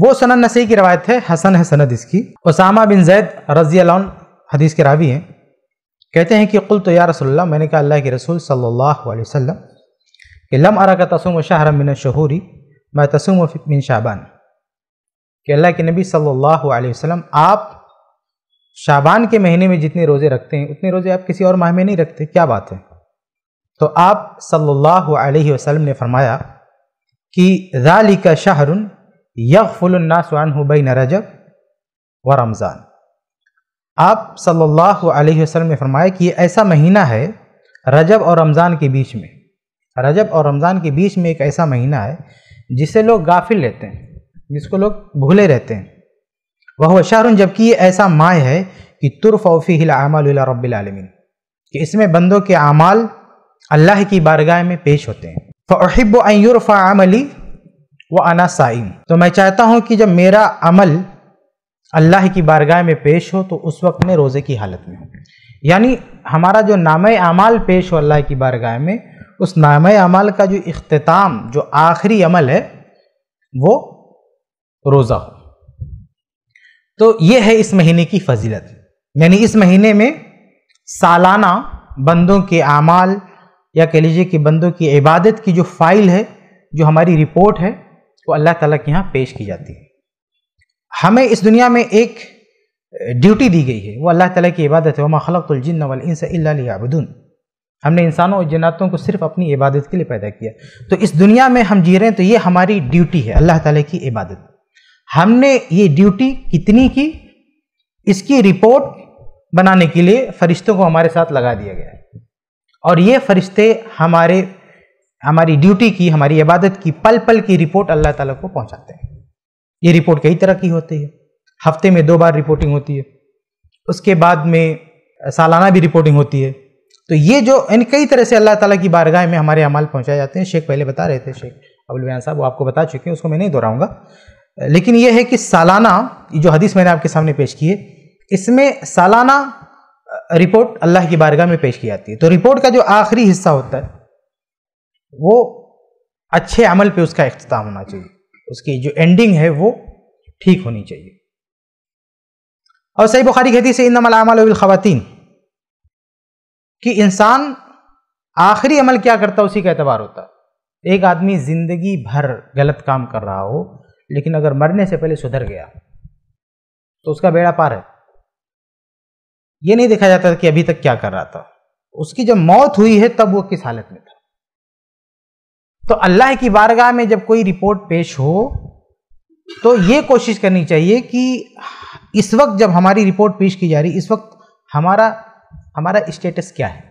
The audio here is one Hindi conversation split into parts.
वो सनन नसी की रवायत है हसन है सनद इसकी उसामा बिन जैद रजी हदीस के रावी हैं कहते हैं कि कुल तो या रसोल्ला मैंने कहा अल्लाह के रसूल सल्ला वसम कि लम अरा का तसुम शाहर मिन शहूरी मैं तसुम मिन शाबान कि अल्लाह के नबी सल्लल्लाहु अलैहि वसल्लम आप शाबान के महीने में जितने रोज़े रखते हैं उतने रोज़े आप किसी और माह में नहीं रखते क्या बात है तो आप सल्लल्लाहु अलैहि वसल्लम ने फरमाया कि राली का शाहरुन यफ़ुलनासबई नरजब व रमज़ान आप सल्लल्लाहु अलैहि वसल्लम ने फरमाया कि ये ऐसा महीना है रजब और रमज़ान के बीच में रजब और रमज़ान के बीच में एक ऐसा महीना है जिसे लोग गाफिल रहते हैं जिसको लोग भूले रहते हैं वह शाहरुन जबकि ये ऐसा माह है कि तुरफ़ी हिलामल रबालमीन कि इसमें बंदों के अमाल अल्लाह की बारगाह में पेश होते हैं फ़हिब आमली व आना साइम तो मैं चाहता हूँ कि जब मेरा अमल अल्लाह की बारगाह में पेश हो तो उस वक्त मैं रोज़े की हालत में हूँ यानी हमारा जो नाम अमाल पेश हो अल्लाह की बारगाह में उस नाम अमाल का जो अख्ताम जो आखिरी अमल है वो रोज़ा हो तो ये है इस महीने की फजीलत यानी इस महीने में सालाना बंदों के अमाल या कह लीजिए कि बंदों की इबादत की जो फाइल है जो हमारी रिपोर्ट है वो अल्लाह ताला के यहाँ पेश की जाती है हमें इस दुनिया में एक ड्यूटी दी गई है वो अल्लाह ताला की इबादत है वमा खलकुलजिन वलियाबुदून हमने इंसानों और जन्नातों को सिर्फ अपनी इबादत के लिए पैदा किया तो इस दुनिया में हम जी रहे हैं तो ये हमारी ड्यूटी है अल्लाह ताला की इबादत हमने ये ड्यूटी कितनी की इसकी रिपोर्ट बनाने के लिए फरिश्तों को हमारे साथ लगा दिया गया है और ये फरिश्ते हमारे हमारी ड्यूटी की हमारी इबादत की पल पल की रिपोर्ट अल्लाह ताला को पहुंचाते हैं ये रिपोर्ट कई तरह की होती है हफ्ते में दो बार रिपोर्टिंग होती है उसके बाद में सालाना भी रिपोर्टिंग होती है तो ये जो इन कई तरह से अल्लाह ताला की बारगाह में हमारे अमाल पहुंचाए जाते हैं शेख पहले बता रहे थे शेख अबुल बयान साहब वो आपको बता चुके हैं उसको मैं नहीं दोहराऊंगा लेकिन ये है कि सालाना जो हदीस मैंने आपके सामने पेश की है इसमें सालाना रिपोर्ट अल्लाह की बारगाह में पेश की जाती है तो रिपोर्ट का जो आखिरी हिस्सा होता है वो अच्छे अमल पे उसका अख्ताम होना चाहिए उसकी जो एंडिंग है वो ठीक होनी चाहिए और सही बुखारी खेती से इनमल ख़वातीन कि इंसान आखिरी अमल क्या करता उसी का एतबार होता एक आदमी ज़िंदगी भर गलत काम कर रहा हो लेकिन अगर मरने से पहले सुधर गया तो उसका बेड़ा पार है ये नहीं देखा जाता कि अभी तक क्या कर रहा था उसकी जब मौत हुई है तब वो किस हालत में था तो अल्लाह की बारगाह में जब कोई रिपोर्ट पेश हो तो ये कोशिश करनी चाहिए कि इस वक्त जब हमारी रिपोर्ट पेश की जा रही इस वक्त हमारा हमारा स्टेटस क्या है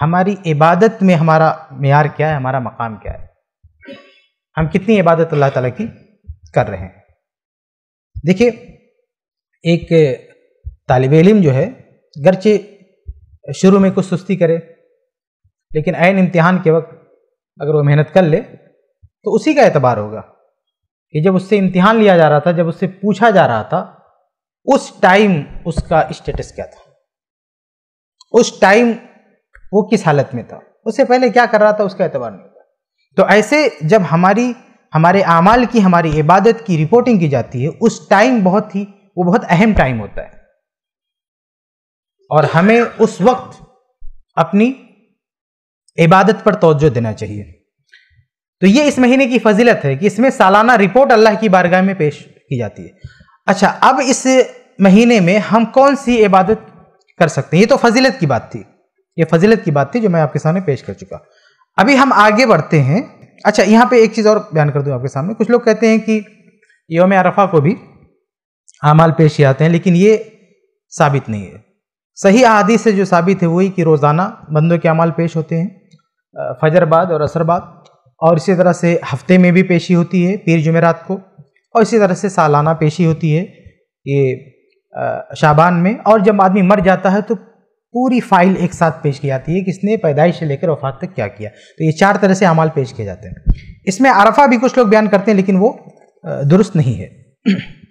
हमारी इबादत में हमारा मैार क्या है हमारा मकाम क्या है हम कितनी इबादत अल्लाह ताला की कर रहे हैं देखिए एक तालब इलम जो है गरचे शुरू में कुछ सुस्ती करे लेकिन आन इम्तिहान के वक्त अगर वो मेहनत कर ले तो उसी का एतबार होगा कि जब उससे इम्तिहान लिया जा रहा था जब उससे पूछा जा रहा था उस टाइम उसका स्टेटस क्या था उस टाइम वो किस हालत में था उससे पहले क्या कर रहा था उसका एतबार नहीं था तो ऐसे जब हमारी हमारे अमाल की हमारी इबादत की रिपोर्टिंग की जाती है उस टाइम बहुत ही वो बहुत अहम टाइम होता है और हमें उस वक्त अपनी इबादत पर तोज्जो देना चाहिए तो ये इस महीने की फजीलत है कि इसमें सालाना रिपोर्ट अल्लाह की बारगाह में पेश की जाती है अच्छा अब इस महीने में हम कौन सी इबादत कर सकते हैं ये तो फजीलत की बात थी ये फजीलत की बात थी जो मैं आपके सामने पेश कर चुका अभी हम आगे बढ़ते हैं अच्छा यहाँ पे एक चीज़ और बयान कर दूँ आपके सामने कुछ लोग कहते हैं कि योम अरफा को भी अमाल पेश किए आते हैं लेकिन ये साबित नहीं है सही अहादीस से जो साबित है वही कि रोज़ाना बंदों के अमाल पेश होते हैं फजर बाद और असर बाद और इसी तरह से हफ्ते में भी पेशी होती है पीर जुमेरात को और इसी तरह से सालाना पेशी होती है ये शाबान में और जब आदमी मर जाता है तो पूरी फाइल एक साथ पेश की जाती है कि इसने पैदाइश से लेकर वफात तक क्या किया तो ये चार तरह से अमाल पेश किए जाते हैं इसमें अरफा भी कुछ लोग बयान करते हैं लेकिन वो दुरुस्त नहीं है